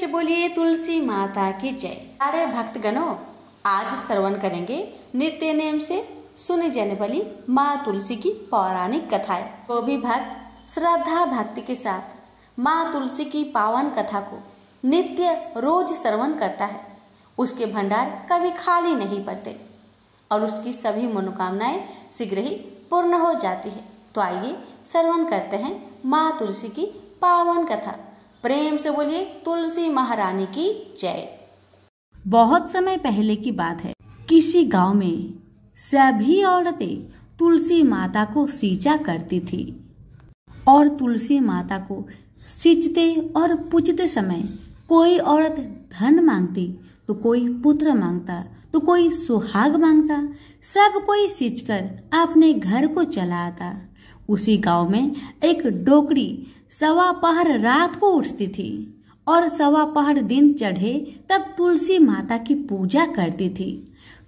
से बोलिए तुलसी माता की जय सारे भक्तगणों आज श्रवण करेंगे नित्य नेम से सुनी जाने वाली माँ तुलसी की पौराणिक कथाएं जो भी भक्त श्रद्धा भक्ति के साथ माँ तुलसी की पावन कथा को नित्य रोज श्रवण करता है उसके भंडार कभी खाली नहीं पड़ते और उसकी सभी मनोकामनाएं शीघ्र ही पूर्ण हो जाती है तो आइए श्रवण करते हैं माँ तुलसी की पावन कथा प्रेम से बोलिए तुलसी महारानी की जय बहुत समय पहले की बात है किसी गांव में सभी औरतें तुलसी माता को सींचा करती थी और तुलसी माता को सींचते और पूछते समय कोई औरत धन मांगती तो कोई पुत्र मांगता तो कोई सुहाग मांगता सब कोई सींचकर अपने घर को चला आता उसी गांव में एक डोकरी सवा पहर रात को उठती थी और सवा पहर दिन चढ़े तब तुलसी माता की पूजा करती थी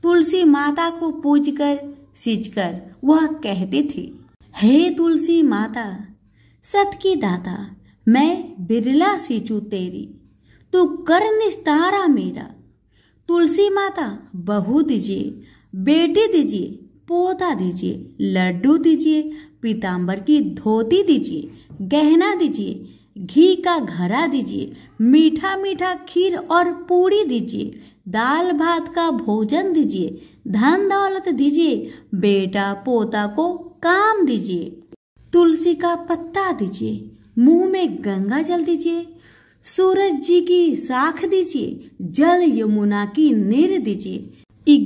तुलसी माता को पूज कर सिंच कर वह कहती थी हे तुलसी माता सत की दाता मैं बिरला सींचू तेरी तू कर निस्तारा मेरा तुलसी माता बहू दीजिए बेटी दीजिए पोता दीजिए लड्डू दीजिए पीताम्बर की धोती दीजिए गहना दीजिए घी का घरा दीजिए मीठा मीठा खीर और पूड़ी दीजिए दाल भात का भोजन दीजिए धन दौलत दीजिए बेटा पोता को काम दीजिए तुलसी का पत्ता दीजिए मुंह में गंगा जल दीजिए सूरज जी की साख दीजिए जल यमुना की नीर दीजिए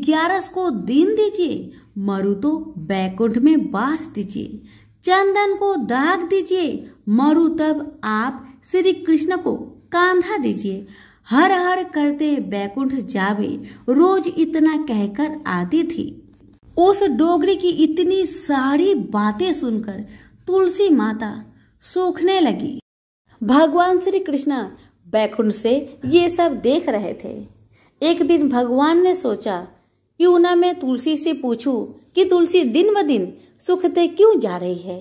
ग्यारस को दिन दीजिए मरु तो बैकुंठ में बास दीजिए चंदन को दाग दीजिए मरु तब आप श्री कृष्ण को कांधा दीजिए हर हर करते बैकुंठ जावे रोज इतना कहकर आती थी उस डोगरी की इतनी सारी बातें सुनकर तुलसी माता सूखने लगी भगवान श्री कृष्णा बैकुंठ से ये सब देख रहे थे एक दिन भगवान ने सोचा क्यों ना मैं तुलसी से पूछूं कि तुलसी दिन ब दिन सुखते क्यों जा रही है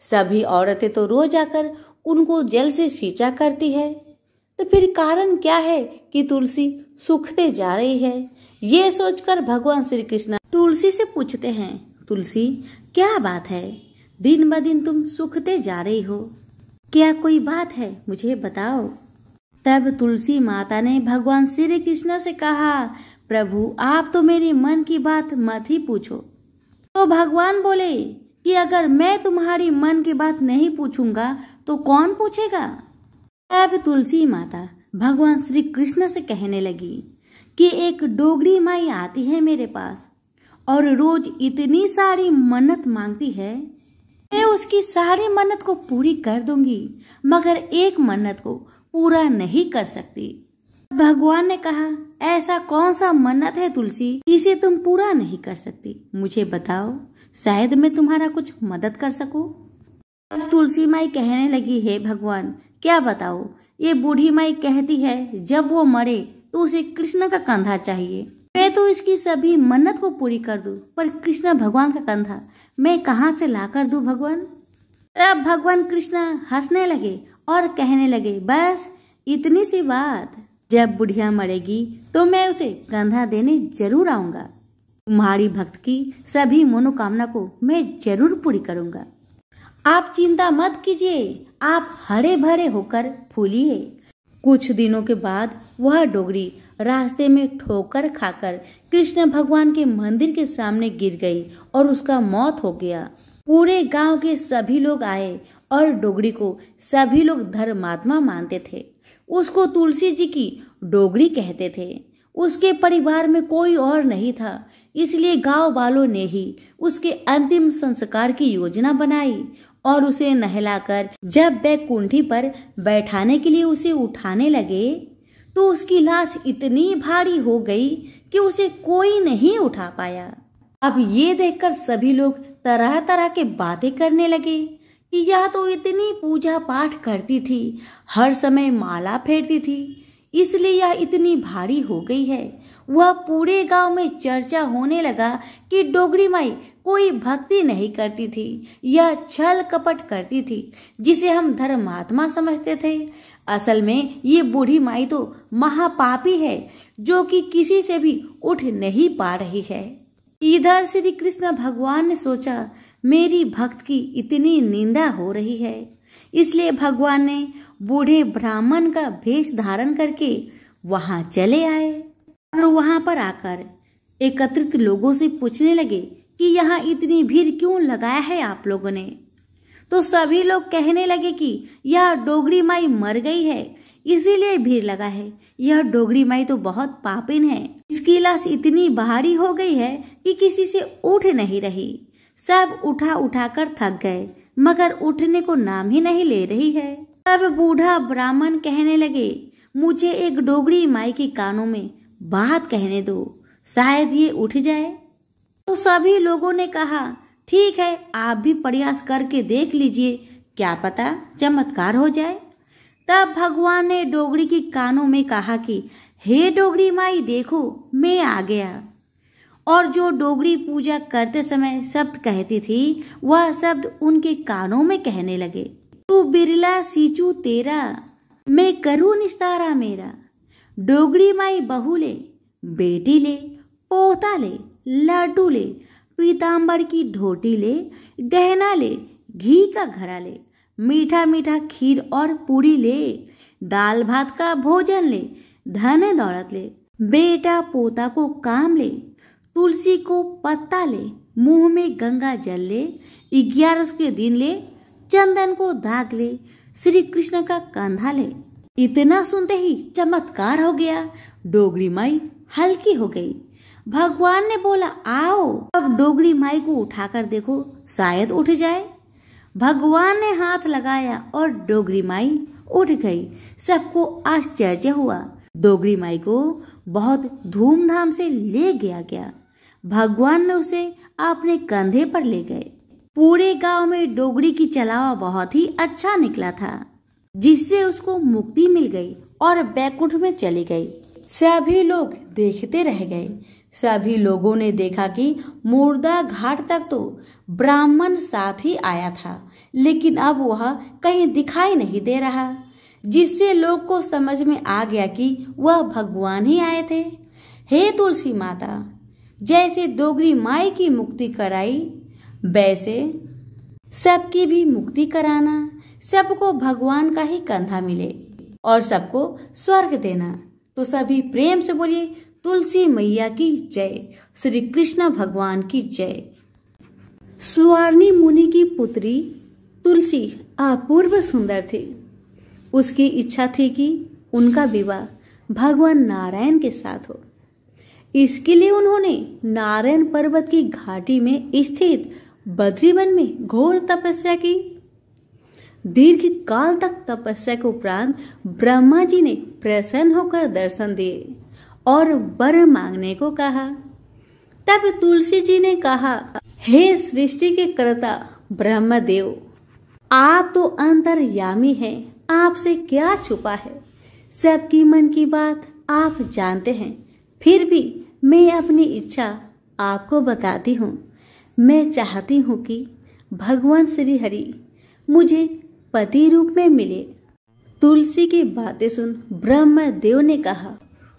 सभी औरतें तो रोज आकर उनको जल से सींचा करती है तो फिर कारण क्या है कि तुलसी सुखते जा रही है ये सोचकर भगवान श्री कृष्ण तुलसी से पूछते हैं तुलसी क्या बात है दिन ब दिन तुम सुखते जा रही हो क्या कोई बात है मुझे बताओ तब तुलसी माता ने भगवान श्री कृष्ण से कहा प्रभु आप तो मेरे मन की बात मत ही पूछो तो भगवान बोले कि अगर मैं तुम्हारी मन की बात नहीं पूछूंगा तो कौन पूछेगा तब तुलसी माता भगवान श्री कृष्ण से कहने लगी कि एक डोगरी माई आती है मेरे पास और रोज इतनी सारी मन्नत मांगती है मैं उसकी सारी मन्नत को पूरी कर दूंगी मगर एक मन्नत को पूरा नहीं कर सकती भगवान ने कहा ऐसा कौन सा मन्नत है तुलसी इसे तुम पूरा नहीं कर सकती मुझे बताओ शायद मैं तुम्हारा कुछ मदद कर सकूं अब तुलसी माई कहने लगी है भगवान क्या बताओ ये बूढ़ी माई कहती है जब वो मरे तो उसे कृष्ण का कंधा चाहिए मैं तो इसकी सभी मन्नत को पूरी कर दू पर कृष्ण भगवान का कंधा मैं कहा से ला कर दू भगवान तब भगवान कृष्ण हंसने लगे और कहने लगे बस इतनी सी बात जब बुढ़िया मरेगी तो मैं उसे कंधा देने जरूर आऊंगा तुम्हारी भक्त की सभी मनोकामना को मैं जरूर पूरी करूंगा आप चिंता मत कीजिए आप हरे भरे होकर फूलिए कुछ दिनों के बाद वह डोगरी रास्ते में ठोकर खाकर कृष्ण भगवान के मंदिर के सामने गिर गई और उसका मौत हो गया पूरे गांव के सभी लोग आए और डोगरी को सभी लोग धर्मात्मा मानते थे उसको तुलसी जी की डोगरी कहते थे उसके परिवार में कोई और नहीं था इसलिए गांव वालों ने ही उसके अंतिम संस्कार की योजना बनाई और उसे नहलाकर जब वे कुंठी पर बैठाने के लिए उसे उठाने लगे तो उसकी लाश इतनी भारी हो गई कि उसे कोई नहीं उठा पाया अब ये देखकर सभी लोग तरह तरह के बातें करने लगे कि यह तो इतनी पूजा पाठ करती थी हर समय माला फेरती थी इसलिए यह इतनी भारी हो गई है वह पूरे गांव में चर्चा होने लगा कि डोगरी माई कोई भक्ति नहीं करती थी यह छल कपट करती थी जिसे हम धर्मात्मा समझते थे असल में ये बूढ़ी माई तो महापापी है जो कि किसी से भी उठ नहीं पा रही है इधर श्री कृष्ण भगवान ने सोचा मेरी भक्त की इतनी निंदा हो रही है इसलिए भगवान ने बूढ़े ब्राह्मण का भेष धारण करके वहां चले आए और वहां पर आकर एकत्रित लोगों से पूछने लगे कि यहाँ इतनी भीड़ क्यों लगाया है आप लोगों ने तो सभी लोग कहने लगे कि यह डोगरी माई मर गई है इसीलिए भीड़ लगा है यह डोगरी माई तो बहुत पापिन है इसकी लाश इतनी भारी हो गई है कि किसी से उठ नहीं रही सब उठा उठा कर थक गए मगर उठने को नाम ही नहीं ले रही है तब बूढ़ा ब्राह्मण कहने लगे मुझे एक डोगरी माई के कानों में बात कहने दो शायद ये उठ जाए तो सभी लोगों ने कहा ठीक है आप भी प्रयास करके देख लीजिए क्या पता चमत्कार हो जाए तब भगवान ने डोगरी की कानों में कहा कि हे डोगरी माई देखो मैं आ गया और जो डोगरी पूजा करते समय शब्द कहती थी वह शब्द उनके कानों में कहने लगे तू बिरला सीचू तेरा मैं करूँ निस्तारा मेरा डोगरी माई बहू ले बेटी ले पोता ले लाडू ले पीताम्बर की ढोटी ले गहना ले घी का घरा ले मीठा मीठा खीर और पूरी ले दाल भात का भोजन ले धन दौलत ले बेटा पोता को काम ले तुलसी को पत्ता ले मुंह में गंगा जल ले ग्यारस के दिन ले चंदन को दाग ले श्री कृष्ण का कंधा ले इतना सुनते ही चमत्कार हो गया डोगरी माई हल्की हो गई भगवान ने बोला आओ अब डोगरी माई को उठाकर देखो शायद उठ जाए भगवान ने हाथ लगाया और डोगरी माई उठ गई सबको आश्चर्य हुआ डोगरी माई को बहुत धूमधाम से ले गया गया भगवान ने उसे अपने कंधे पर ले गए पूरे गांव में डोगरी की चलावा बहुत ही अच्छा निकला था जिससे उसको मुक्ति मिल गई और बैकुंठ में चली गई सभी लोग देखते रह गए सभी लोगों ने देखा कि मुर्दा घाट तक तो ब्राह्मण साथ ही आया था लेकिन अब वह कहीं दिखाई नहीं दे रहा जिससे लोग को समझ में आ गया कि वह भगवान ही आए थे हे तुलसी माता जैसे दोगरी माई की मुक्ति कराई वैसे सबकी भी मुक्ति कराना सबको भगवान का ही कंधा मिले और सबको स्वर्ग देना तो सभी प्रेम से बोलिए तुलसी मैया की जय श्री कृष्ण भगवान की जय सुवर्णी मुनि की पुत्री तुलसी अपूर्व सुंदर थी उसकी इच्छा थी कि उनका विवाह भगवान नारायण के साथ हो इसके लिए उन्होंने नारायण पर्वत की घाटी में स्थित बद्रीवन में घोर तपस्या की दीर्घ काल तक तपस्या के उपरांत ब्रह्मा जी ने प्रसन्न होकर दर्शन दिए और वर मांगने को कहा तब तुलसी जी ने कहा हे सृष्टि के कर्ता देव आप तो अंतर्यामी हैं आपसे क्या छुपा है सबकी मन की बात आप जानते हैं फिर भी मैं अपनी इच्छा आपको बताती हूँ मैं चाहती हूँ कि भगवान श्री हरि मुझे पति रूप में मिले तुलसी की बातें सुन ब्रह्म देव ने कहा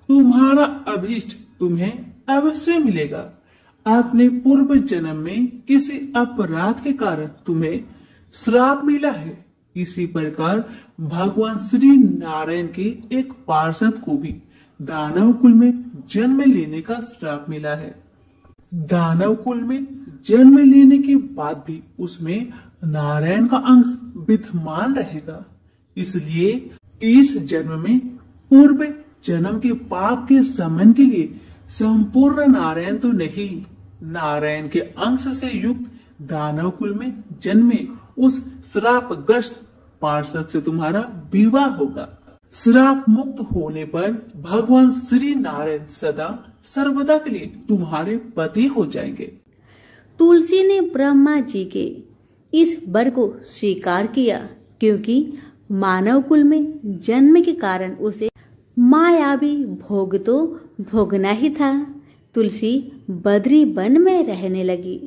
तुम्हारा अभिष्ट तुम्हें अवश्य मिलेगा आपने पूर्व जन्म में किसी अपराध के कारण तुम्हें श्राप मिला है इसी प्रकार भगवान श्री नारायण के एक पार्षद को भी दानव कुल में जन्म लेने का श्राप मिला है दानव कुल में जन्म लेने के बाद भी उसमें नारायण का अंश विद्यमान रहेगा इसलिए इस जन्म में पूर्व जन्म के पाप के समन के लिए संपूर्ण नारायण तो नहीं नारायण के अंश से युक्त दानव कुल में जन्मे उस श्राप ग्रस्त पार्षद से तुम्हारा विवाह होगा श्राप मुक्त होने पर भगवान श्री नारायण सदा सर्वदा के लिए तुम्हारे पति हो जाएंगे तुलसी ने ब्रह्मा जी के इस वर को स्वीकार किया क्योंकि मानव कुल में जन्म के कारण उसे मायावी भोग तो भोगना ही था तुलसी बद्री वन में रहने लगी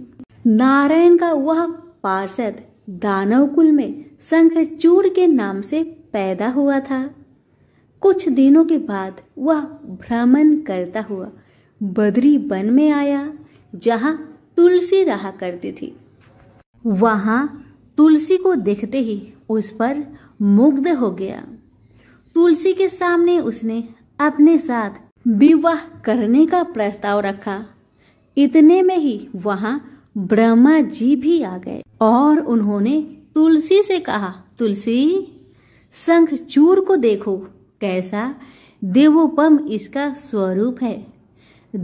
नारायण का वह पार्षद दानव कुल में शंखचूर के नाम से पैदा हुआ था कुछ दिनों के बाद वह भ्रमण करता हुआ बद्री वन में आया जहाँ तुलसी रहा करती थी वहाँ तुलसी को देखते ही उस पर मुग्ध हो गया तुलसी के सामने उसने अपने साथ विवाह करने का प्रस्ताव रखा इतने में ही वहाँ ब्रह्मा जी भी आ गए और उन्होंने तुलसी से कहा तुलसी चूर को देखो कैसा देवोपम इसका स्वरूप है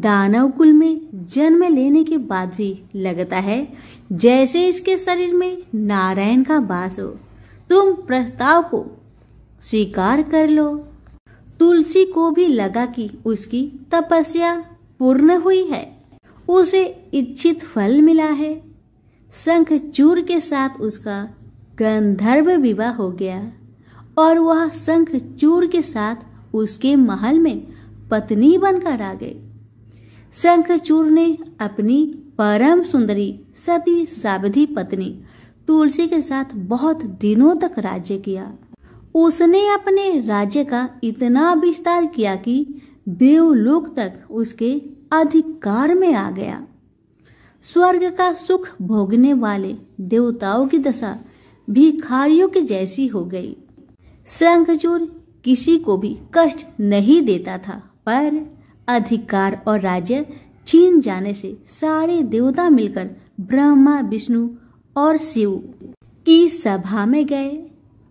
दानव कुल में जन्म लेने के बाद भी लगता है जैसे इसके शरीर में नारायण का वास हो तुम प्रस्ताव को स्वीकार कर लो तुलसी को भी लगा कि उसकी तपस्या पूर्ण हुई है उसे इच्छित फल मिला है शंख चूर के साथ उसका गंधर्व विवाह हो गया और वह शंख चूर के साथ उसके महल में पत्नी बनकर आ गई शंखचूर ने अपनी परम सुंदरी सती सावधि पत्नी तुलसी के साथ बहुत दिनों तक राज्य किया उसने अपने राज्य का इतना विस्तार किया कि देवलोक तक उसके अधिकार में आ गया स्वर्ग का सुख भोगने वाले देवताओं की दशा भिखारियों की जैसी हो गई संघजूर किसी को भी कष्ट नहीं देता था पर अधिकार और राज्य चीन जाने से सारे देवता मिलकर ब्रह्मा विष्णु और शिव की सभा में गए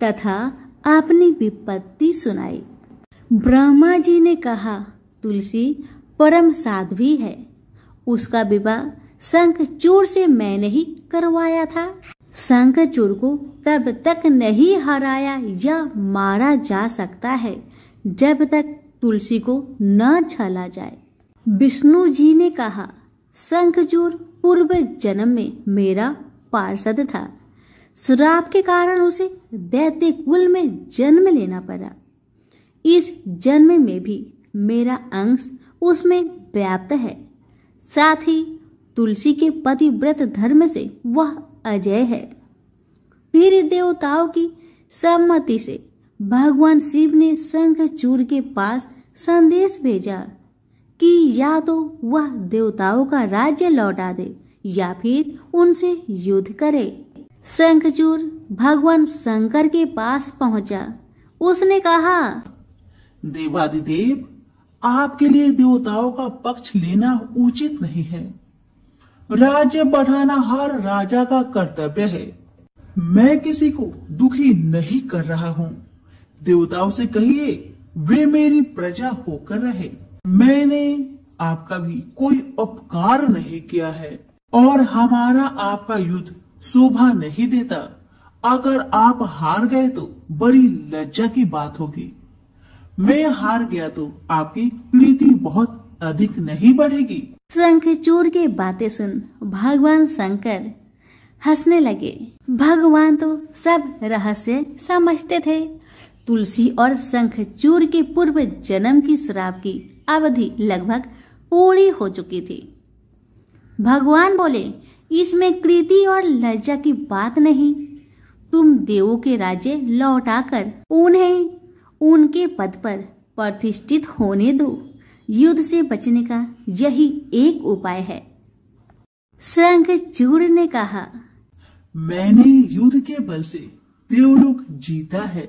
तथा अपनी विपत्ति सुनाई ब्रह्मा जी ने कहा तुलसी परम साध्वी है उसका विवाह शंखचूर से मैंने ही करवाया था शंखचूर को तब तक नहीं हराया या मारा जा सकता है जब तक तुलसी को न छला जाए विष्णु जी ने कहा शंखचूर पूर्व जन्म में मेरा पार्षद था श्राप के कारण उसे दैत्य कुल में जन्म लेना पड़ा इस जन्म में भी मेरा अंश उसमें व्याप्त है साथ ही तुलसी के पतिव्रत धर्म से वह अजय है फिर देवताओं की सम्मति से भगवान शिव ने शंखचूर के पास संदेश भेजा कि या तो वह देवताओं का राज्य लौटा दे या फिर उनसे युद्ध करे शंखचूर भगवान शंकर के पास पहुंचा उसने कहा देवादिदेव आपके लिए देवताओं का पक्ष लेना उचित नहीं है राज्य बढ़ाना हर राजा का कर्तव्य है मैं किसी को दुखी नहीं कर रहा हूँ देवताओं से कहिए वे मेरी प्रजा होकर रहे मैंने आपका भी कोई उपकार नहीं किया है और हमारा आपका युद्ध शोभा नहीं देता अगर आप हार गए तो बड़ी लज्जा की बात होगी मैं हार गया तो आपकी प्रीति बहुत अधिक नहीं बढ़ेगी शंखचूर की बातें सुन भगवान शंकर हंसने लगे भगवान तो सब रहस्य समझते थे तुलसी और शंखचूर के पूर्व जन्म की श्राप की अवधि लगभग पूरी हो चुकी थी भगवान बोले इसमें कृति और लज्जा की बात नहीं तुम देवों के राज्य लौटाकर उन्हें उनके पद पर प्रतिष्ठित होने दो युद्ध से बचने का यही एक उपाय है चूड़ ने कहा मैंने युद्ध के बल से देवलोक जीता है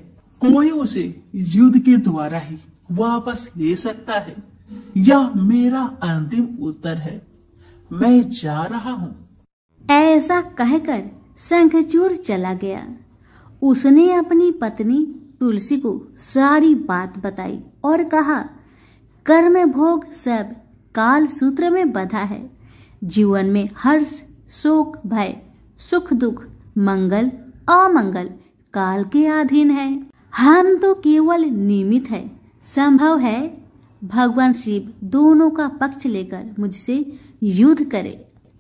कोई उसे युद्ध के द्वारा ही वापस ले सकता है यह मेरा अंतिम उत्तर है मैं जा रहा हूँ ऐसा कहकर शंखचूर चला गया उसने अपनी पत्नी तुलसी को सारी बात बताई और कहा कर्म भोग सब काल सूत्र में बधा है जीवन में हर्ष शोक भय सुख दुख मंगल अमंगल काल के अधीन है हम तो केवल निमित है संभव है भगवान शिव दोनों का पक्ष लेकर मुझसे युद्ध करे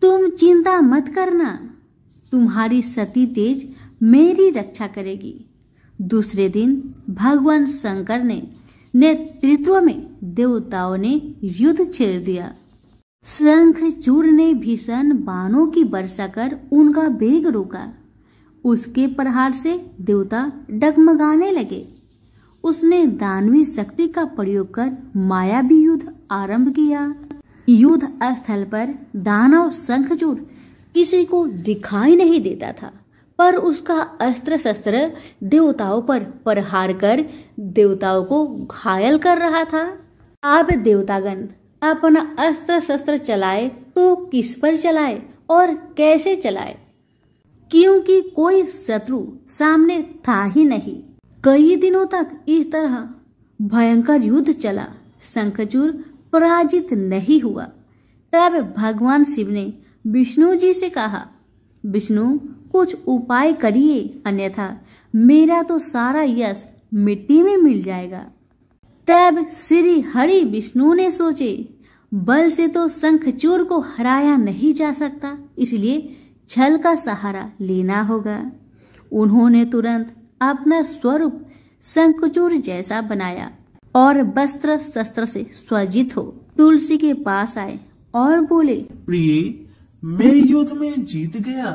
तुम चिंता मत करना तुम्हारी सती तेज मेरी रक्षा करेगी दूसरे दिन भगवान शंकर ने नेतृत्व में देवताओं ने युद्ध छेड़ दिया शंखचूर ने भीषण बाणों की वर्षा कर उनका वेग रोका उसके प्रहार से देवता डगमगाने लगे उसने दानवी शक्ति का प्रयोग कर मायावी युद्ध आरंभ किया युद्ध स्थल पर दानव शंखचूर किसी को दिखाई नहीं देता था पर उसका अस्त्र शस्त्र देवताओं पर प्रहार कर देवताओं को घायल कर रहा था आप देवतागण अपना अस्त्र शस्त्र चलाए तो किस पर चलाए और कैसे चलाए क्योंकि कोई शत्रु सामने था ही नहीं कई दिनों तक इस तरह भयंकर युद्ध चला शंखचूर पराजित नहीं हुआ तब भगवान शिव ने विष्णु जी से कहा विष्णु कुछ उपाय करिए अन्यथा मेरा तो सारा यश मिट्टी में मिल जाएगा तब श्री हरि विष्णु ने सोचे बल से तो शंखचूर को हराया नहीं जा सकता इसलिए छल का सहारा लेना होगा उन्होंने तुरंत अपना स्वरूप शंखचूर जैसा बनाया और वस्त्र शस्त्र से स्वजित हो तुलसी के पास आए और बोले प्रिय मैं युद्ध में जीत गया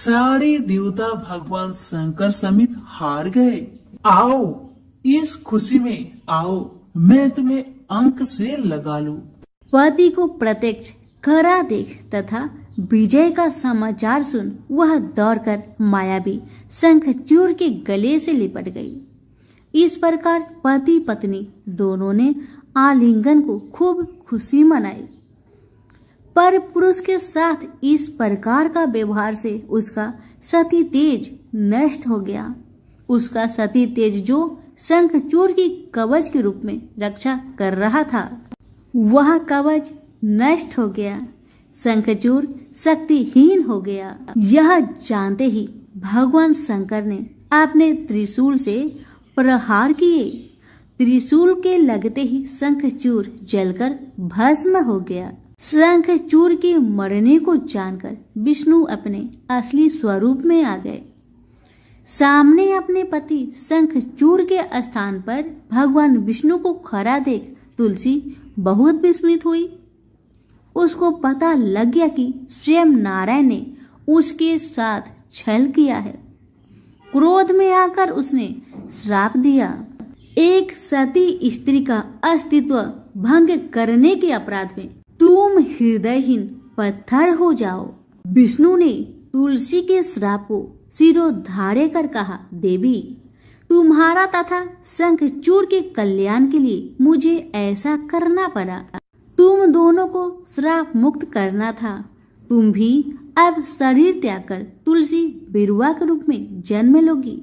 सारे देवता भगवान शंकर समेत हार गए आओ इस खुशी में आओ मैं तुम्हें अंक से लगा लू वादी को प्रत्यक्ष खरा देख तथा विजय का समाचार सुन वह दौड़कर मायावी शंखचूर के गले से लिपट गई इस प्रकार पति पत्नी दोनों ने आलिंगन को खूब खुशी मनाई पर पुरुष के साथ इस प्रकार का व्यवहार से उसका सती तेज नष्ट हो गया उसका सती तेज जो शंखचूर की कवच के रूप में रक्षा कर रहा था वह कवच नष्ट हो गया शंखचूर शक्तिहीन हो गया यह जानते ही भगवान शंकर ने अपने त्रिशूल से प्रहार किए त्रिशूल के लगते ही शंखचूर जलकर भस्म हो गया चूर के मरने को जानकर विष्णु अपने असली स्वरूप में आ गए सामने अपने पति शंख चूर के स्थान पर भगवान विष्णु को खड़ा देख तुलसी बहुत विस्मित हुई उसको पता लग गया कि स्वयं नारायण ने उसके साथ छल किया है क्रोध में आकर उसने श्राप दिया एक सती स्त्री का अस्तित्व भंग करने के अपराध में तुम हृदयहीन पत्थर हो जाओ विष्णु ने तुलसी के श्राप को सिरोधारे कर कहा देवी तुम्हारा तथा शंख चूर के कल्याण के लिए मुझे ऐसा करना पड़ा तुम दोनों को श्राप मुक्त करना था तुम भी अब शरीर त्याग कर तुलसी बिरुआ के रूप में जन्म लोगी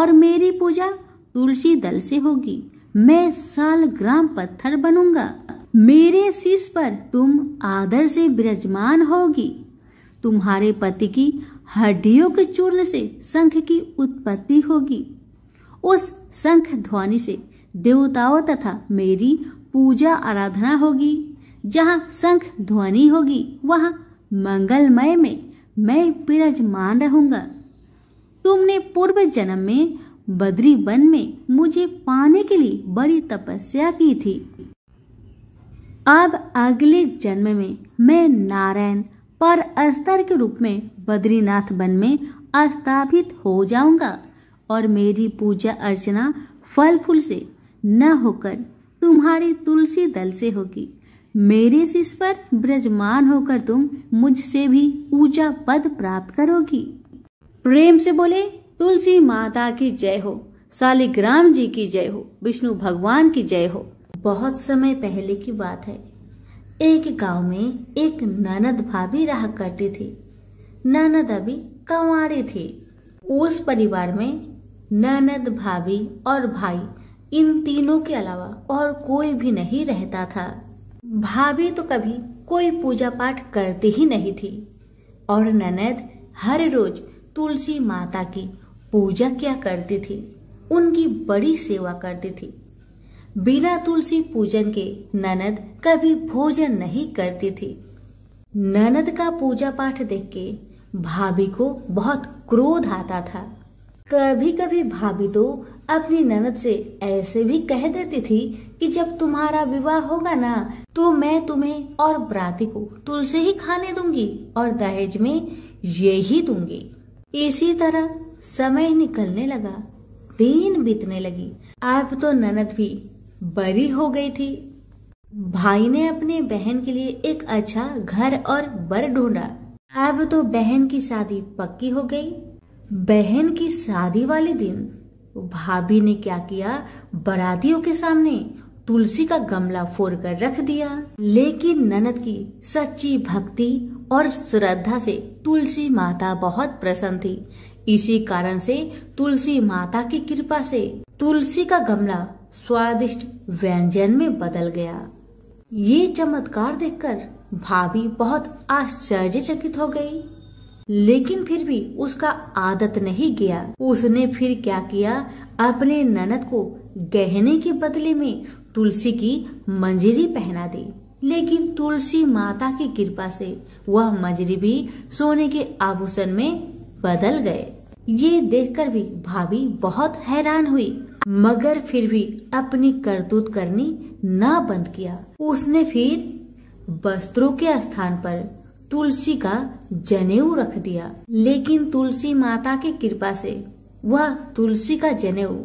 और मेरी पूजा तुलसी दल से होगी मैं साल ग्राम पत्थर बनूंगा मेरे शीश पर तुम आदर से विराजमान होगी तुम्हारे पति की हड्डियों के चूर्ण से शंख की उत्पत्ति होगी उस शंख ध्वनि से देवताओं तथा मेरी पूजा आराधना होगी जहाँ शंख ध्वनि होगी वहाँ मंगलमय में मैं विराजमान रहूंगा तुमने पूर्व जन्म में बद्री वन में मुझे पाने के लिए बड़ी तपस्या की थी अब अगले जन्म में मैं नारायण पर अस्तर के रूप में बद्रीनाथ वन में स्थापित हो जाऊंगा और मेरी पूजा अर्चना फल फूल से न होकर तुम्हारी तुलसी दल से होगी मेरे शिष्य पर ब्रजमान होकर तुम मुझसे भी पूजा पद प्राप्त करोगी प्रेम से बोले तुलसी माता की जय हो शालिग्राम जी की जय हो विष्णु भगवान की जय हो बहुत समय पहले की बात है एक गांव में एक ननद भाभी रहा करती थी ननद अभी कंवारी थी उस परिवार में ननद भाभी और भाई इन तीनों के अलावा और कोई भी नहीं रहता था भाभी तो कभी कोई पूजा पाठ करती ही नहीं थी और ननद हर रोज तुलसी माता की पूजा क्या करती थी उनकी बड़ी सेवा करती थी बिना तुलसी पूजन के ननद कभी भोजन नहीं करती थी ननद का पूजा पाठ देख के भाभी को बहुत क्रोध आता था कभी कभी भाभी तो अपनी ननद से ऐसे भी कह देती थी कि जब तुम्हारा विवाह होगा ना तो मैं तुम्हें और ब्राती को तुलसी ही खाने दूंगी और दहेज में ये ही दूंगी इसी तरह समय निकलने लगा दिन बीतने लगी अब तो ननद भी बड़ी हो गई थी भाई ने अपने बहन के लिए एक अच्छा घर और बर ढूंढा अब तो बहन की शादी पक्की हो गई बहन की शादी वाले दिन भाभी ने क्या किया बरातियों के सामने तुलसी का गमला फोड़ कर रख दिया लेकिन ननद की सच्ची भक्ति और श्रद्धा से तुलसी माता बहुत प्रसन्न थी इसी कारण से तुलसी माता की कृपा से तुलसी का गमला स्वादिष्ट व्यंजन में बदल गया ये चमत्कार देखकर भाभी बहुत आश्चर्यचकित हो गई लेकिन फिर भी उसका आदत नहीं गया उसने फिर क्या किया अपने ननद को गहने के बदले में तुलसी की मंजरी पहना दी लेकिन तुलसी माता की कृपा से वह मंजरी भी सोने के आभूषण में बदल गए ये देखकर भी भाभी बहुत हैरान हुई मगर फिर भी अपनी करतूत करनी ना बंद किया उसने फिर वस्त्रों के स्थान पर तुलसी का जनेऊ रख दिया लेकिन तुलसी माता की कृपा से वह तुलसी का जनेऊ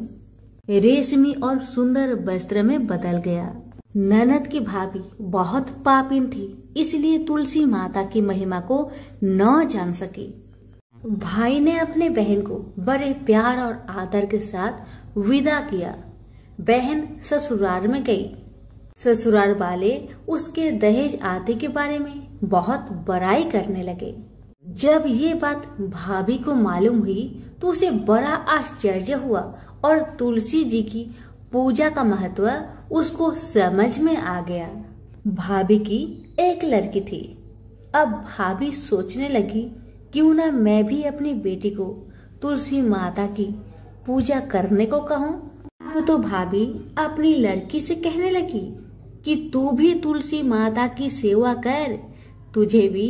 रेशमी और सुंदर वस्त्र में बदल गया ननद की भाभी बहुत पापिन थी इसलिए तुलसी माता की महिमा को न जान सकी भाई ने अपने बहन को बड़े प्यार और आदर के साथ विदा किया बहन ससुराल में गई ससुराल वाले उसके दहेज आदि के बारे में बहुत बड़ाई करने लगे जब ये बात भाभी को मालूम हुई तो उसे बड़ा आश्चर्य हुआ और तुलसी जी की पूजा का महत्व उसको समझ में आ गया भाभी की एक लड़की थी अब भाभी सोचने लगी क्यों ना मैं भी अपनी बेटी को तुलसी माता की पूजा करने को कहूँ तो भाभी अपनी लड़की से कहने लगी कि तू भी तुलसी माता की सेवा कर तुझे भी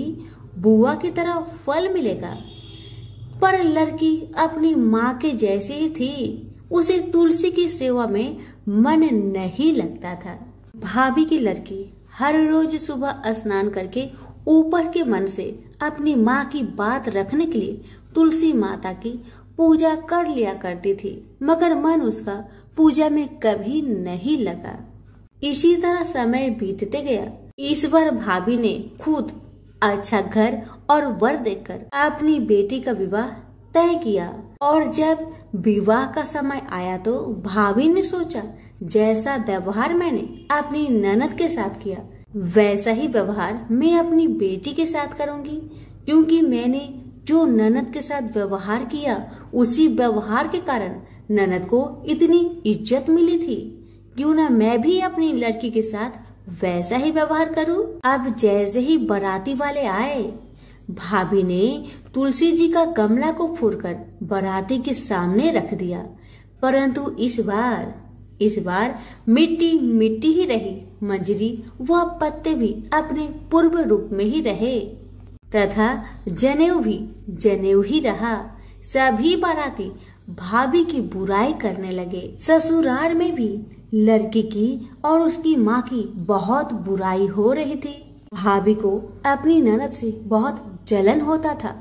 बुआ की तरह फल मिलेगा पर लड़की अपनी माँ के जैसी ही थी उसे तुलसी की सेवा में मन नहीं लगता था भाभी की लड़की हर रोज सुबह स्नान करके ऊपर के मन से अपनी माँ की बात रखने के लिए तुलसी माता की पूजा कर लिया करती थी मगर मन उसका पूजा में कभी नहीं लगा इसी तरह समय बीतते गया ईश्वर भाभी ने खुद अच्छा घर और वर देकर अपनी बेटी का विवाह तय किया और जब विवाह का समय आया तो भाभी ने सोचा जैसा व्यवहार मैंने अपनी ननद के साथ किया वैसा ही व्यवहार मैं अपनी बेटी के साथ करूंगी क्योंकि मैंने जो ननद के साथ व्यवहार किया उसी व्यवहार के कारण ननद को इतनी इज्जत मिली थी क्यों ना मैं भी अपनी लड़की के साथ वैसा ही व्यवहार करूं? अब जैसे ही बराती वाले आए भाभी ने तुलसी जी का गमला को फूरकर बराती के सामने रख दिया परंतु इस बार इस बार मिट्टी मिट्टी ही रही मंजरी व पत्ते भी अपने पूर्व रूप में ही रहे तथा जनेऊ भी जनेऊ ही रहा सभी बाराती भाभी की बुराई करने लगे ससुराल में भी लड़की की और उसकी माँ की बहुत बुराई हो रही थी भाभी को अपनी ननद से बहुत जलन होता था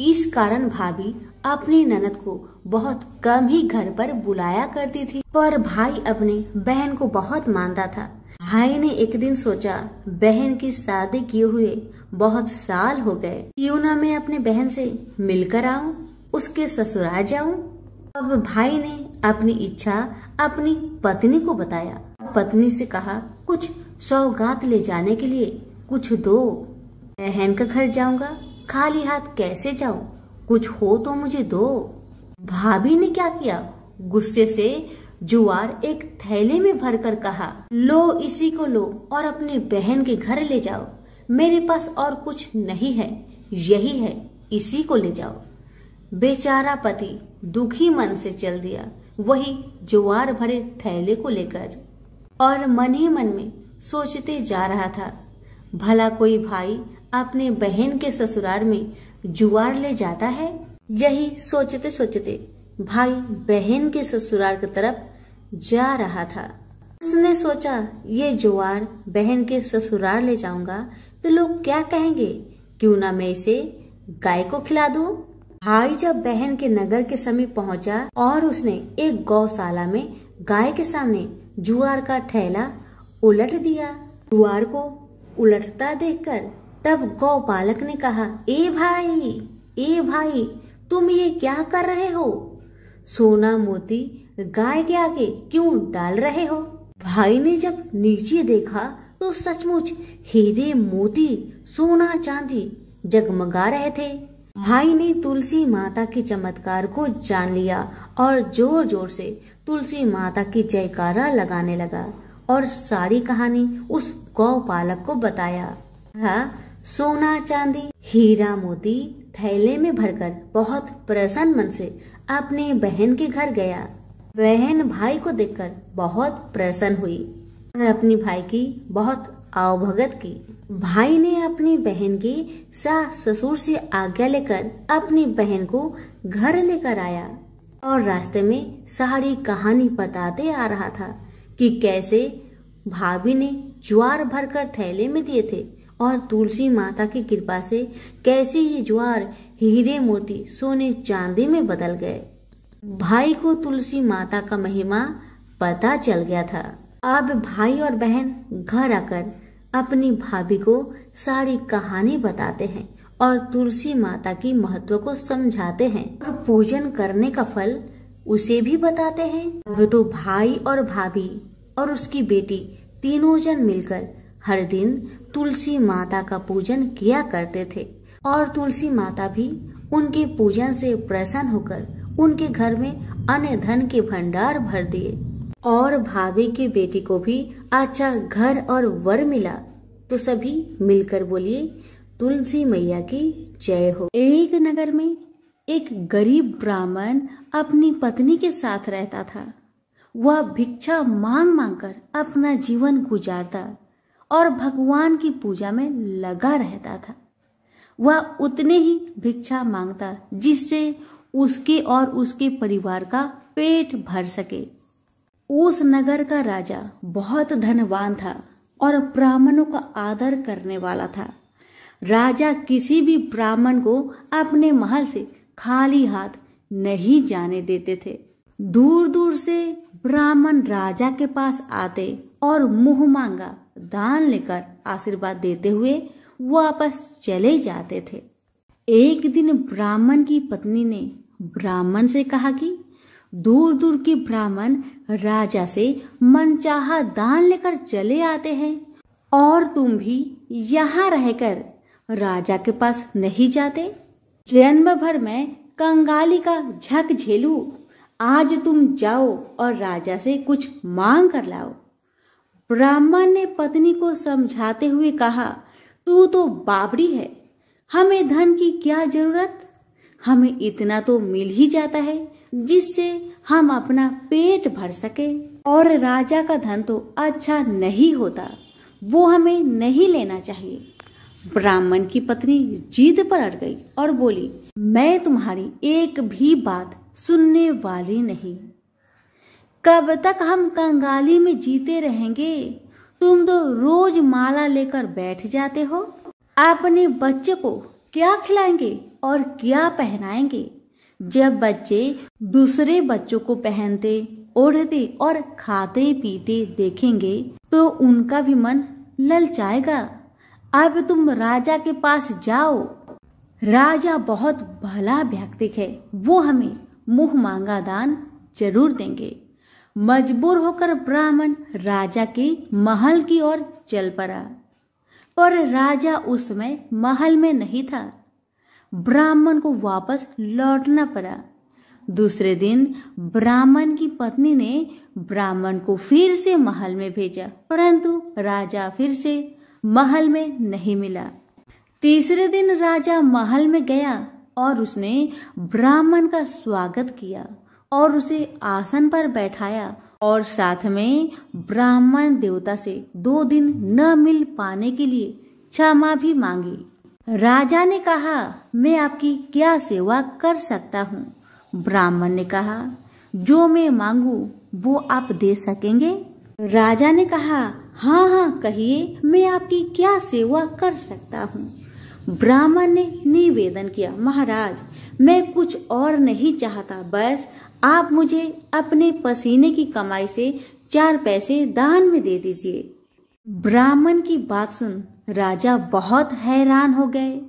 इस कारण भाभी अपनी ननद को बहुत कम ही घर पर बुलाया करती थी पर भाई अपने बहन को बहुत मानता था भाई ने एक दिन सोचा बहन की शादी किए हुए बहुत साल हो गए क्यों ना मैं अपने बहन से मिलकर आऊं उसके ससुराल जाऊं अब भाई ने अपनी इच्छा अपनी पत्नी को बताया पत्नी से कहा कुछ सौगात ले जाने के लिए कुछ दो बहन का घर जाऊंगा खाली हाथ कैसे जाऊं कुछ हो तो मुझे दो भाभी ने क्या किया गुस्से से जुआर एक थैले में भरकर कहा लो इसी को लो और अपनी बहन के घर ले जाओ मेरे पास और कुछ नहीं है यही है इसी को ले जाओ बेचारा पति दुखी मन से चल दिया वही जुआर भरे थैले को लेकर और मन ही मन में सोचते जा रहा था भला कोई भाई अपने बहन के ससुराल में जुआर ले जाता है यही सोचते सोचते भाई बहन के ससुराल की तरफ जा रहा था उसने सोचा ये जुआर बहन के ससुराल ले जाऊंगा तो लोग क्या कहेंगे क्यों ना मैं इसे गाय को खिला दूं? भाई जब बहन के नगर के समीप पहुंचा और उसने एक गौशाला में गाय के सामने जुआर का ठेला उलट दिया जुआर को उलटता देखकर तब गौ बालक ने कहा ए भाई ए भाई तुम ये क्या कर रहे हो सोना मोती गाय के आगे क्यों डाल रहे हो भाई ने जब नीचे देखा तो सचमुच हीरे मोती सोना चांदी जगमगा रहे थे भाई ने तुलसी माता के चमत्कार को जान लिया और जोर जोर से तुलसी माता की जयकारा लगाने लगा और सारी कहानी उस गौ पालक को बताया हाँ, सोना चांदी हीरा मोती थैले में भरकर बहुत प्रसन्न मन से अपने बहन के घर गया बहन भाई को देखकर बहुत प्रसन्न हुई और अपनी भाई की बहुत आवभगत की भाई ने अपनी बहन की सास ससुर से आज्ञा लेकर अपनी बहन को घर लेकर आया और रास्ते में सारी कहानी बताते आ रहा था कि कैसे भाभी ने ज्वार भरकर थैले में दिए थे और तुलसी माता की कृपा से कैसे ये ज्वार हीरे मोती सोने चांदी में बदल गए भाई को तुलसी माता का महिमा पता चल गया था अब भाई और बहन घर आकर अपनी भाभी को सारी कहानी बताते हैं और तुलसी माता की महत्व को समझाते हैं और पूजन करने का फल उसे भी बताते हैं अब तो भाई और भाभी और उसकी बेटी तीनों जन मिलकर हर दिन तुलसी माता का पूजन किया करते थे और तुलसी माता भी उनके पूजन से प्रसन्न होकर उनके घर में अन्य धन के भंडार भर दिए और भाभी की बेटी को भी अच्छा घर और वर मिला तो सभी मिलकर बोलिए तुलसी मैया की जय हो एक नगर में एक गरीब ब्राह्मण अपनी पत्नी के साथ रहता था वह भिक्षा मांग मांग कर अपना जीवन गुजारता और भगवान की पूजा में लगा रहता था वह उतने ही भिक्षा मांगता जिससे उसके और उसके परिवार का पेट भर सके उस नगर का राजा बहुत धनवान था और ब्राह्मणों का आदर करने वाला था राजा किसी भी ब्राह्मण को अपने महल से खाली हाथ नहीं जाने देते थे दूर दूर से ब्राह्मण राजा के पास आते और मुंह मांगा दान लेकर आशीर्वाद देते हुए वापस चले जाते थे एक दिन ब्राह्मण की पत्नी ने ब्राह्मण से कहा कि दूर दूर के ब्राह्मण राजा से मनचाहा दान लेकर चले आते हैं और तुम भी यहाँ रहकर राजा के पास नहीं जाते जन्म भर में कंगाली का झक झेलू आज तुम जाओ और राजा से कुछ मांग कर लाओ ब्राह्मण ने पत्नी को समझाते हुए कहा तू तो बाबरी है हमें धन की क्या जरूरत हमें इतना तो मिल ही जाता है जिससे हम अपना पेट भर सके और राजा का धन तो अच्छा नहीं होता वो हमें नहीं लेना चाहिए ब्राह्मण की पत्नी जीत पर अड़ गई और बोली मैं तुम्हारी एक भी बात सुनने वाली नहीं कब तक हम कंगाली में जीते रहेंगे तुम तो रोज माला लेकर बैठ जाते हो अपने बच्चे को क्या खिलाएंगे और क्या पहनाएंगे जब बच्चे दूसरे बच्चों को पहनते ओढ़ते और खाते पीते देखेंगे तो उनका भी मन ललचाएगा अब तुम राजा के पास जाओ राजा बहुत भला व्यक्ति है वो हमें मुंह मांगा दान जरूर देंगे मजबूर होकर ब्राह्मण राजा के महल की ओर चल पड़ा पर राजा उस समय महल में नहीं था ब्राह्मण को वापस लौटना पड़ा दूसरे दिन ब्राह्मण की पत्नी ने ब्राह्मण को फिर से महल में भेजा परंतु राजा फिर से महल में नहीं मिला तीसरे दिन राजा महल में गया और उसने ब्राह्मण का स्वागत किया और उसे आसन पर बैठाया और साथ में ब्राह्मण देवता से दो दिन न मिल पाने के लिए क्षमा भी मांगी राजा ने कहा मैं आपकी क्या सेवा कर सकता हूँ ब्राह्मण ने कहा जो मैं मांगू वो आप दे सकेंगे राजा ने कहा हाँ हाँ कहिए मैं आपकी क्या सेवा कर सकता हूँ ब्राह्मण ने निवेदन किया महाराज मैं कुछ और नहीं चाहता बस आप मुझे अपने पसीने की कमाई से चार पैसे दान में दे दीजिए ब्राह्मण की बात सुन राजा बहुत हैरान हो गए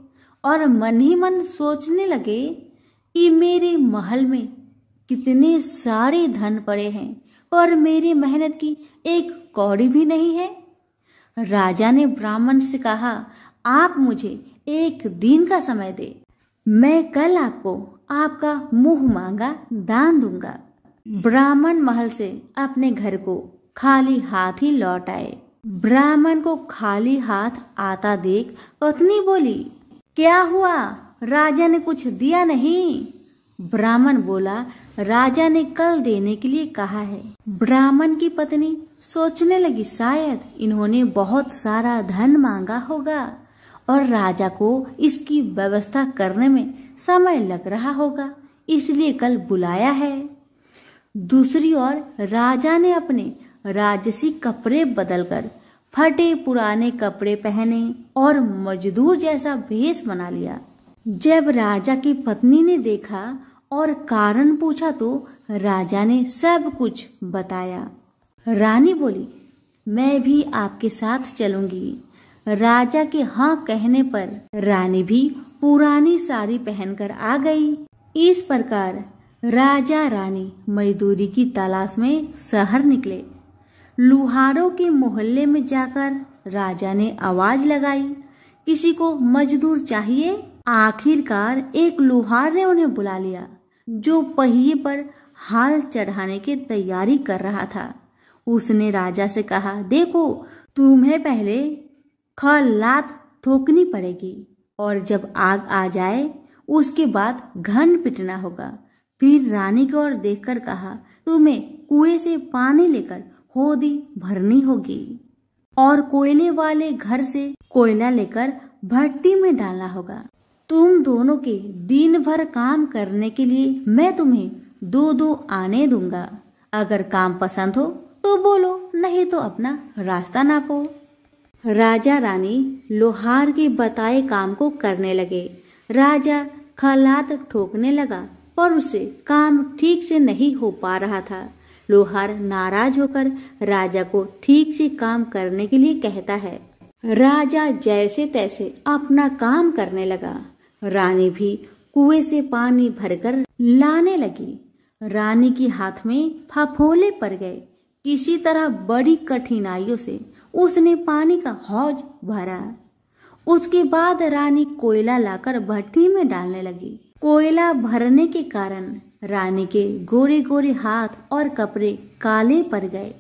और मन ही मन सोचने लगे कि मेरे महल में कितने सारे धन पड़े हैं और मेरी मेहनत की एक कौड़ी भी नहीं है राजा ने ब्राह्मण से कहा आप मुझे एक दिन का समय दे मैं कल आपको आपका मुंह मांगा दान दूंगा ब्राह्मण महल से अपने घर को खाली हाथ ही लौट आए ब्राह्मण को खाली हाथ आता देख पत्नी बोली क्या हुआ राजा ने कुछ दिया नहीं ब्राह्मण बोला राजा ने कल देने के लिए कहा है ब्राह्मण की पत्नी सोचने लगी शायद इन्होंने बहुत सारा धन मांगा होगा और राजा को इसकी व्यवस्था करने में समय लग रहा होगा इसलिए कल बुलाया है दूसरी ओर राजा ने अपने राजसी कपड़े बदलकर फटे पुराने कपड़े पहने और मजदूर जैसा भेष बना लिया जब राजा की पत्नी ने देखा और कारण पूछा तो राजा ने सब कुछ बताया रानी बोली मैं भी आपके साथ चलूंगी राजा के हाँ कहने पर रानी भी पुरानी साड़ी पहनकर आ गई इस प्रकार राजा रानी मजदूरी की तलाश में शहर निकले लुहारों के मोहल्ले में जाकर राजा ने आवाज लगाई किसी को मजदूर चाहिए आखिरकार एक लुहार ने उन्हें बुला लिया जो पहिए पर हाल चढ़ाने की तैयारी कर रहा था उसने राजा से कहा देखो तुम्हें पहले खलात थोकनी पड़ेगी और जब आग आ जाए उसके बाद घन पिटना होगा फिर रानी की ओर देखकर कहा तुम्हें कुएं से पानी लेकर होदी भरनी होगी और कोयले वाले घर से कोयला लेकर भट्टी में डालना होगा तुम दोनों के दिन भर काम करने के लिए मैं तुम्हें दो दो आने दूंगा अगर काम पसंद हो तो बोलो नहीं तो अपना रास्ता नापो राजा रानी लोहार के बताए काम को करने लगे राजा खलात ठोकने लगा पर उसे काम ठीक से नहीं हो पा रहा था लोहार नाराज होकर राजा को ठीक से काम करने के लिए कहता है राजा जैसे तैसे अपना काम करने लगा रानी भी कुएं से पानी भरकर लाने लगी रानी के हाथ में फफोले पड़ गए किसी तरह बड़ी कठिनाइयों से उसने पानी का हौज भरा उसके बाद रानी कोयला लाकर भट्टी में डालने लगी कोयला भरने के कारण रानी के गोरे गोरे हाथ और कपड़े काले पड़ गए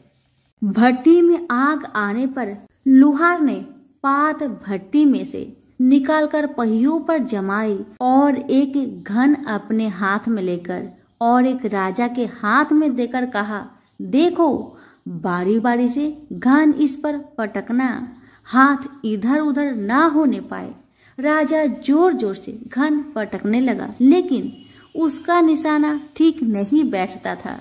भट्टी में आग आने पर लुहार ने पात भट्टी में से निकालकर पहियों पर जमाई और एक घन अपने हाथ में लेकर और एक राजा के हाथ में देकर कहा देखो बारी बारी से घन इस पर पटकना हाथ इधर उधर ना होने पाए राजा जोर जोर से घन पटकने लगा लेकिन उसका निशाना ठीक नहीं बैठता था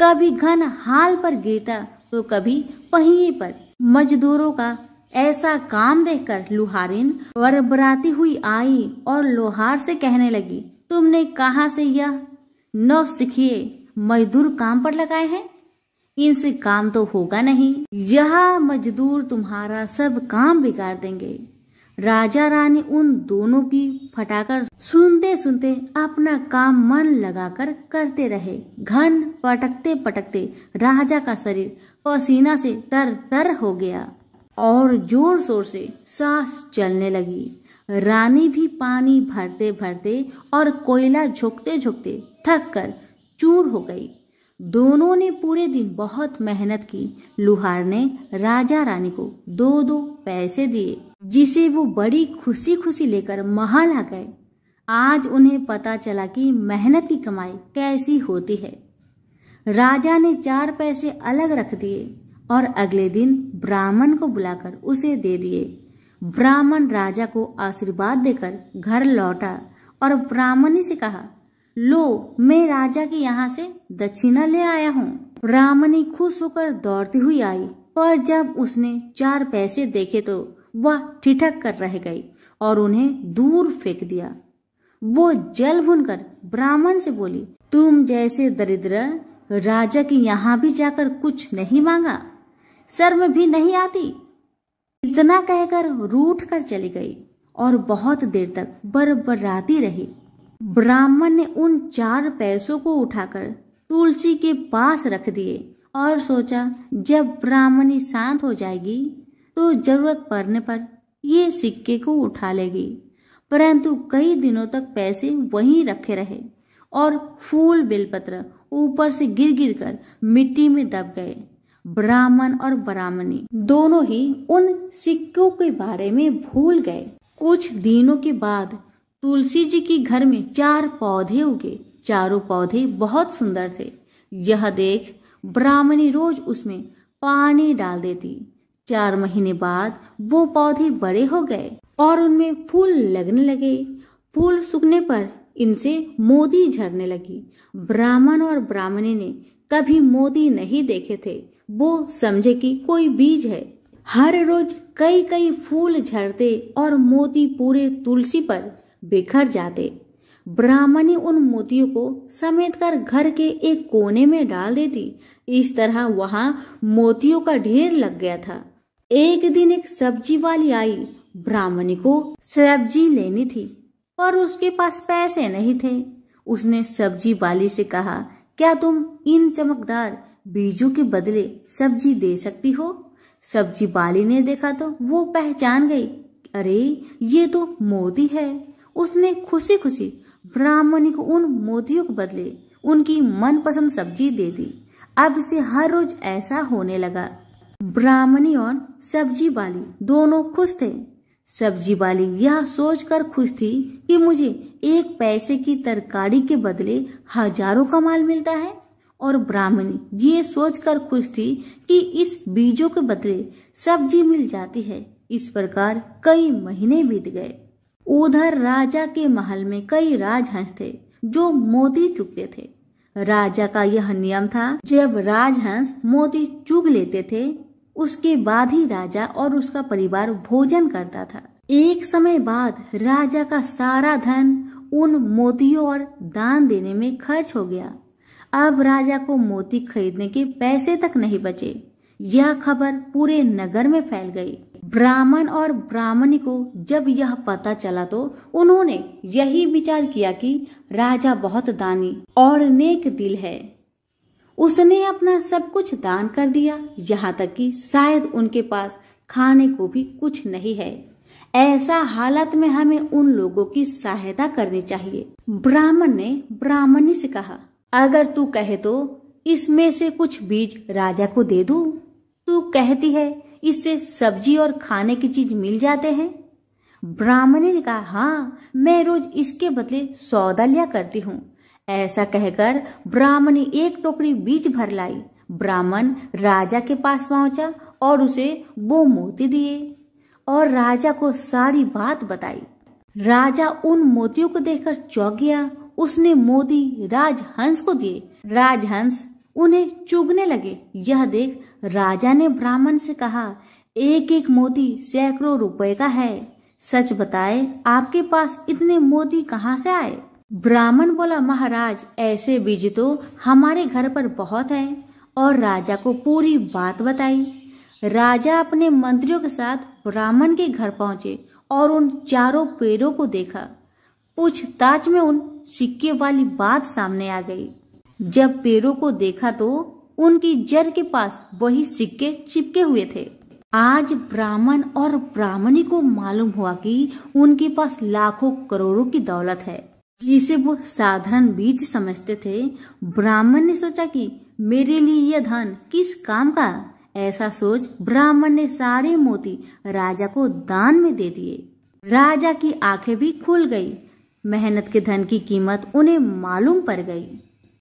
कभी घन हाल पर गिरता तो कभी पहिए पर मजदूरों का ऐसा काम देखकर लुहारिन वरबराती हुई आई और लोहार से कहने लगी तुमने कहा से यह नौ सीखिए मजदूर काम पर लगाए हैं इनसे काम तो होगा नहीं यह मजदूर तुम्हारा सब काम बिगाड़ देंगे राजा रानी उन दोनों की फटाकर सुनते सुनते अपना काम मन लगाकर करते रहे घन पटकते पटकते राजा का शरीर पसीना से तर तर हो गया और जोर शोर से सांस चलने लगी रानी भी पानी भरते भरते और कोयला झोंकते झोंकते थक कर चूर हो गई दोनों ने पूरे दिन बहुत मेहनत की लुहार ने राजा रानी को दो दो पैसे दिए जिसे वो बड़ी खुशी खुशी लेकर महल आ गए आज उन्हें पता चला कि मेहनत की कमाई कैसी होती है राजा ने चार पैसे अलग रख दिए और अगले दिन ब्राह्मण को बुलाकर उसे दे दिए ब्राह्मण राजा को आशीर्वाद देकर घर लौटा और ब्राह्मणी से कहा लो मैं राजा के यहाँ से दक्षिणा ले आया हूँ रामनी खुश होकर दौड़ती हुई आई पर जब उसने चार पैसे देखे तो वह ठिठक कर रह गई और उन्हें दूर फेंक दिया वो जल भूनकर ब्राह्मण से बोली तुम जैसे दरिद्र राजा की यहाँ भी जाकर कुछ नहीं मांगा सर में भी नहीं आती इतना कहकर रूठ कर चली गई और बहुत देर तक बरबराती रही ब्राह्मण ने उन चार पैसों को उठाकर तुलसी के पास रख दिए और सोचा जब ब्राह्मणी शांत हो जाएगी तो जरूरत पड़ने पर ये सिक्के को उठा लेगी परंतु कई दिनों तक पैसे वहीं रखे रहे और फूल बेलपत्र ऊपर से गिर गिर कर मिट्टी में दब गए ब्राह्मण और ब्राह्मणी दोनों ही उन सिक्कों के बारे में भूल गए कुछ दिनों के बाद तुलसी जी के घर में चार पौधे उगे चारों पौधे बहुत सुंदर थे यह देख ब्राह्मणी रोज उसमें पानी डाल देती चार महीने बाद वो पौधे बड़े हो गए और उनमें फूल लगने लगे फूल सूखने पर इनसे मोदी झरने लगी ब्राह्मण और ब्राह्मणी ने कभी मोदी नहीं देखे थे वो समझे कि कोई बीज है हर रोज कई कई फूल झरते और मोदी पूरे तुलसी पर बिखर जाते ब्राह्मण उन मोतियों को समेत कर घर के एक कोने में डाल देती इस तरह वहां मोतियों का ढेर लग गया था एक दिन एक सब्जी वाली आई ब्राह्मणी को सब्जी लेनी थी पर उसके पास पैसे नहीं थे उसने सब्जी वाली से कहा क्या तुम इन चमकदार बीजों के बदले सब्जी दे सकती हो सब्जी वाली ने देखा तो वो पहचान गई अरे ये तो मोती है उसने खुशी खुशी ब्राह्मणी को उन मोतियों के बदले उनकी मनपसंद सब्जी दे दी अब इसे हर रोज ऐसा होने लगा ब्राह्मणी और सब्जी वाली दोनों खुश थे सब्जी वाली यह सोचकर खुश थी कि मुझे एक पैसे की तरकारी के बदले हजारों का माल मिलता है और ब्राह्मणी ये सोचकर खुश थी कि इस बीजों के बदले सब्जी मिल जाती है इस प्रकार कई महीने बीत गए उधर राजा के महल में कई राजहंस थे जो मोती चुगते थे राजा का यह नियम था जब राजहंस मोती चुग लेते थे उसके बाद ही राजा और उसका परिवार भोजन करता था एक समय बाद राजा का सारा धन उन मोतियों और दान देने में खर्च हो गया अब राजा को मोती खरीदने के पैसे तक नहीं बचे यह खबर पूरे नगर में फैल गई ब्राह्मण और ब्राह्मणी को जब यह पता चला तो उन्होंने यही विचार किया कि राजा बहुत दानी और नेक दिल है उसने अपना सब कुछ दान कर दिया यहाँ तक कि शायद उनके पास खाने को भी कुछ नहीं है ऐसा हालत में हमें उन लोगों की सहायता करनी चाहिए ब्राह्मण ने ब्राह्मणी से कहा अगर तू कहे तो इसमें से कुछ बीज राजा को दे दू तू कहती है इससे सब्जी और खाने की चीज मिल जाते हैं ब्राह्मणी ने कहा हाँ मैं रोज इसके बदले सौदा लिया करती हूँ ऐसा कहकर ब्राह्मणी एक टोकरी बीज भर लाई ब्राह्मण राजा के पास पहुंचा और उसे वो मोती दिए और राजा को सारी बात बताई राजा उन मोतियों को देखकर चौंक गया उसने मोती राजहंस को दिए राजहंस उन्हें चुगने लगे यह देख राजा ने ब्राह्मण से कहा एक एक मोती सैकड़ों रुपए का है सच बताए आपके पास इतने मोती कहाँ से आए ब्राह्मण बोला महाराज ऐसे बीज तो हमारे घर पर बहुत है और राजा को पूरी बात बताई राजा अपने मंत्रियों के साथ ब्राह्मण के घर पहुंचे और उन चारों पेड़ों को देखा पूछताछ में उन सिक्के वाली बात सामने आ गई जब पेड़ों को देखा तो उनकी जर के पास वही सिक्के चिपके हुए थे आज ब्राह्मण और ब्राह्मणी को मालूम हुआ कि उनके पास लाखों करोड़ों की दौलत है जिसे वो साधारण बीज समझते थे ब्राह्मण ने सोचा कि मेरे लिए यह धन किस काम का ऐसा सोच ब्राह्मण ने सारे मोती राजा को दान में दे दिए राजा की आंखें भी खुल गई मेहनत के धन की कीमत उन्हें मालूम पड़ गई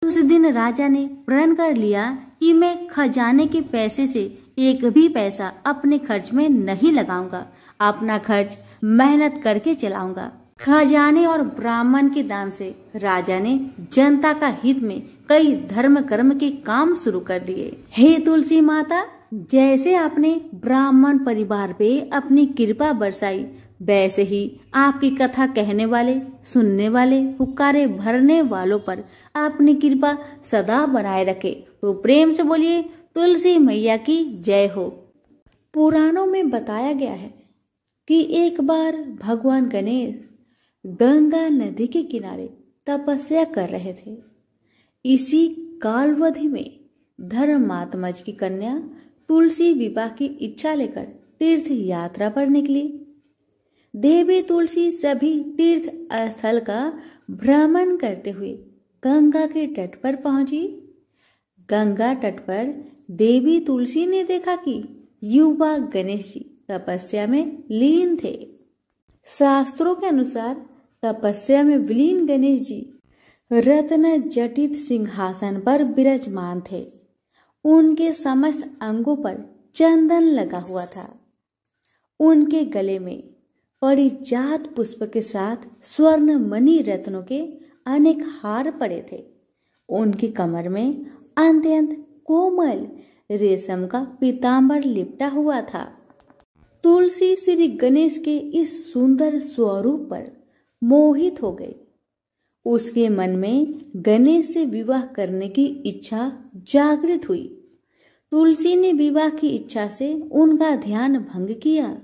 उस दिन राजा ने प्रण कर लिया कि मैं खजाने के पैसे से एक भी पैसा अपने खर्च में नहीं लगाऊंगा अपना खर्च मेहनत करके चलाऊंगा खजाने और ब्राह्मण के दान से राजा ने जनता का हित में कई धर्म कर्म के काम शुरू कर दिए हे तुलसी माता जैसे आपने ब्राह्मण परिवार पे अपनी कृपा बरसाई वैसे ही आपकी कथा कहने वाले सुनने वाले हुक्कारे भरने वालों पर आपने कृपा सदा बनाए रखे तो प्रेम से बोलिए तुलसी मैया की जय हो पुराणों में बताया गया है कि एक बार भगवान गणेश गंगा नदी के किनारे तपस्या कर रहे थे इसी कालवधि में धर्मात्मज की कन्या तुलसी विवाह की इच्छा लेकर तीर्थ यात्रा पर निकली देवी तुलसी सभी तीर्थ स्थल का भ्रमण करते हुए गंगा के तट पर पहुंची गंगा तट पर देवी तुलसी ने देखा कि युवा गणेश जी तपस्या में लीन थे शास्त्रों के अनुसार तपस्या में विलीन गणेश जी रत्न जटित सिंहासन पर विराजमान थे उनके समस्त अंगों पर चंदन लगा हुआ था उनके गले में परिजात पुष्प के साथ स्वर्ण मणि रत्नों के अनेक हार पड़े थे उनकी कमर में अंत्यंत कोमल रेशम का पीताम्बर लिपटा हुआ था तुलसी श्री गणेश के इस सुंदर स्वरूप पर मोहित हो गई उसके मन में गणेश से विवाह करने की इच्छा जागृत हुई तुलसी ने विवाह की इच्छा से उनका ध्यान भंग किया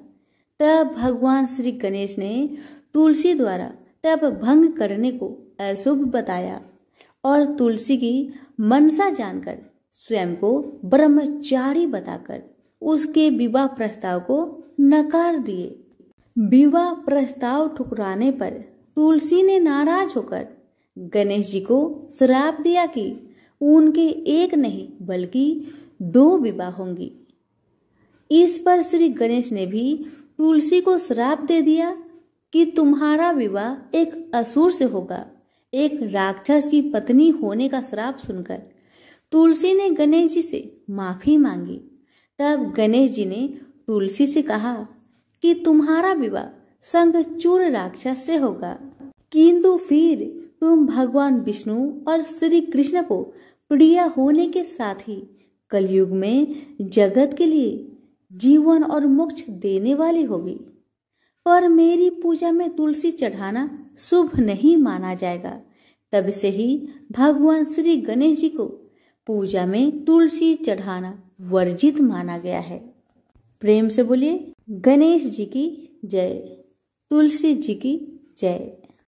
तब भगवान श्री गणेश ने तुलसी द्वारा तब भंग करने को अशुभ बताया और तुलसी की मनसा जानकर स्वयं को ब्रह्मचारी बताकर उसके विवाह प्रस्ताव को नकार दिए विवाह प्रस्ताव ठुकराने पर तुलसी ने नाराज होकर गणेश जी को श्राप दिया कि उनके एक नहीं बल्कि दो विवाह होंगी इस पर श्री गणेश ने भी तुलसी को श्राप दे दिया कि तुम्हारा विवाह एक असुर से होगा एक राक्षस की पत्नी होने का श्राप सुनकर तुलसी ने गणेश जी से माफी मांगी तब गणेश जी ने तुलसी से कहा कि तुम्हारा विवाह संग चूर राक्षस से होगा किंतु फिर तुम भगवान विष्णु और श्री कृष्ण को प्रिय होने के साथ ही कलयुग में जगत के लिए जीवन और मोक्ष देने वाली होगी पर मेरी पूजा में तुलसी चढ़ाना शुभ नहीं माना जाएगा तब से ही भगवान श्री गणेश जी को पूजा में तुलसी चढ़ाना वर्जित माना गया है प्रेम से बोलिए गणेश जी की जय तुलसी जी की जय